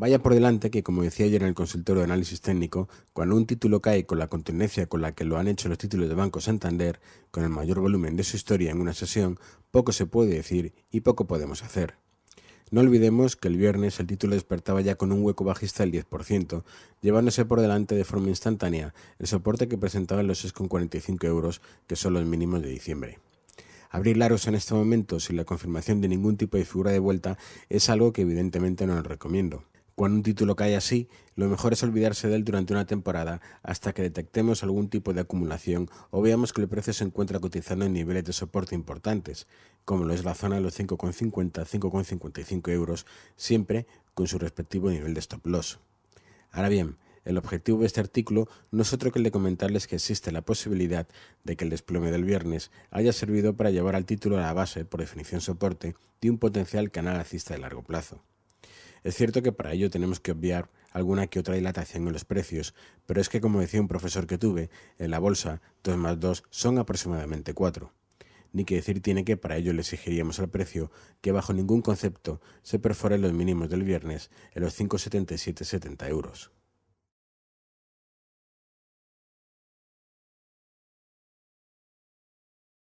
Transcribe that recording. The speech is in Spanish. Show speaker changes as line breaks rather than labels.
Vaya por delante que, como decía ayer en el consultorio de análisis técnico, cuando un título cae con la contundencia con la que lo han hecho los títulos de Banco Santander, con el mayor volumen de su historia en una sesión, poco se puede decir y poco podemos hacer. No olvidemos que el viernes el título despertaba ya con un hueco bajista del 10%, llevándose por delante de forma instantánea el soporte que presentaban los 6,45 euros, que son los mínimos de diciembre. Abrir Laros en este momento sin la confirmación de ningún tipo de figura de vuelta es algo que evidentemente no les recomiendo. Cuando un título cae así, lo mejor es olvidarse de él durante una temporada hasta que detectemos algún tipo de acumulación o veamos que el precio se encuentra cotizando en niveles de soporte importantes, como lo es la zona de los 5,50, 5,55 euros, siempre con su respectivo nivel de stop loss. Ahora bien, el objetivo de este artículo no es otro que el de comentarles que existe la posibilidad de que el desplome del viernes haya servido para llevar al título a la base, por definición soporte, de un potencial canal alcista de largo plazo. Es cierto que para ello tenemos que obviar alguna que otra dilatación en los precios, pero es que como decía un profesor que tuve, en la bolsa 2 más 2 son aproximadamente 4. Ni que decir tiene que para ello le exigiríamos al precio que bajo ningún concepto se perforen los mínimos del viernes en los 5,7770 euros.